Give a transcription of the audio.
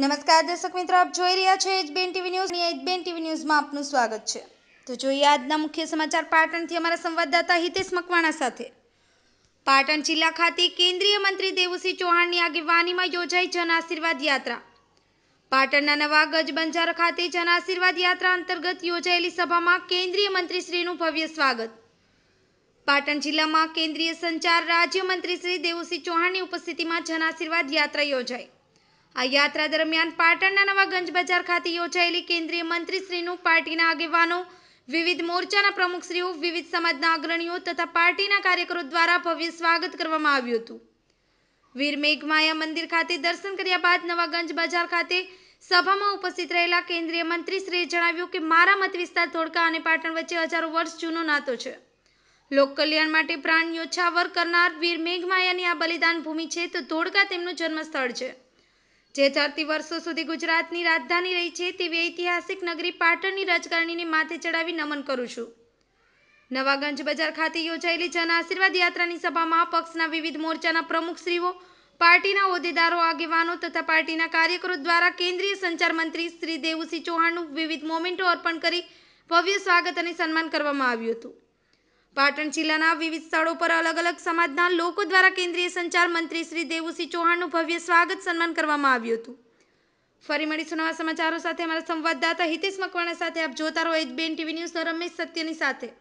નમસ્કાર દર્શક મિત્રો આપ જોઈ રહ્યા છો HBN TV news HBN TV ન્યૂઝમાં આપનું સ્વાગત છે તો જોઈએ આજના મુખ્ય સમાચાર પાટણથી અમારા સંવાદદાતા હિતેશ મકવાણા સાથે પાટણ જિલ્લા ખાતે કેન્દ્રીય મંત્રી દેવુસિંહ ચૌહાણની આગેવાનીમાં યોજાઈ જન આશીર્વાદ યાત્રા પાટણના નવા ગજ બંજાર ખાતે જન આશીર્વાદ યાત્રા અંતર્ગત યોજાયેલી સભામાં કેન્દ્રીય મંત્રીશ્રીનું ભવ્ય સ્વાગત પાટણ જિલ્લામાં કેન્દ્રીય સંચાર રાજ્યમંત્રી શ્રી દેવુસિંહ ચૌહાણની ઉપસ્થિતિમાં જન આશીર્વાદ યાત્રા યોજાઈ આ યાત્રા દરમિયાન પાટણના નવાગંજ બજાર ખાતે યોજાયેલી કેન્દ્રીય મંત્રીશ્રીનું પાર્ટીના આગેવાનો વિવિધ મોરચાના પ્રમુખશ્રીઓ વિવિધ સમાજના અગ્રણીઓ તથા પાર્ટીના કાર્યકરો દ્વારા ભવ્ય સ્વાગત કરવામાં આવ્યું હતું વીર મેઘમાયા મંદિર ખાતે દર્શન કર્યા બાદ નવાગંજ બજાર ખાતે સભામાં ઉપસ્થિત રહેલા કેન્દ્રીય મંત્રીશ્રીએ જણાવ્યું કે મારા મત વિસ્તાર ધોળકા અને પાટણ વચ્ચે હજારો વર્ષ જૂનો નાતો છે લોકકલ્યાણ માટે પ્રાણ યોછાવર કરનાર વીર મેઘમાયાની આ બલિદાન ભૂમિ છે તો ધોળકા તેમનું જન્મસ્થળ છે જે ચાલતી વર્ષો સુધી ગુજરાતની રાજધાની રહી છે તેવી ઐતિહાસિક નગરી પાટણની રાજકારણીને માથે ચડાવી નમન કરું છું નવાગંજ બજાર ખાતે યોજાયેલી જન આશીર્વાદ યાત્રાની સભામાં પક્ષના વિવિધ મોરચાના પ્રમુખશ્રીઓ પાર્ટીના હોદ્દેદારો આગેવાનો તથા પાર્ટીના કાર્યકરો દ્વારા કેન્દ્રીય સંચાર મંત્રી શ્રી દેવુસિંહ ચૌહાણનું વિવિધ મોમેન્ટો અર્પણ કરી ભવ્ય સ્વાગત અને સન્માન કરવામાં આવ્યું હતું પાટણ જિલ્લાના વિવિધ સ્થળો પર અલગ અલગ સમાજના લોકો દ્વારા કેન્દ્રીય સંચાર મંત્રી શ્રી દેવુસિંહ ચૌહાણનું ભવ્ય સ્વાગત સન્માન કરવામાં આવ્યું હતું ફરી મળીશું નવા સમાચારો સાથે અમારા સંવાદદાતા હિતેશ મકવાણા સાથે આપ જોતા રહો એચ બેન ટીવી ન્યૂઝનો રમેશ સત્યની સાથે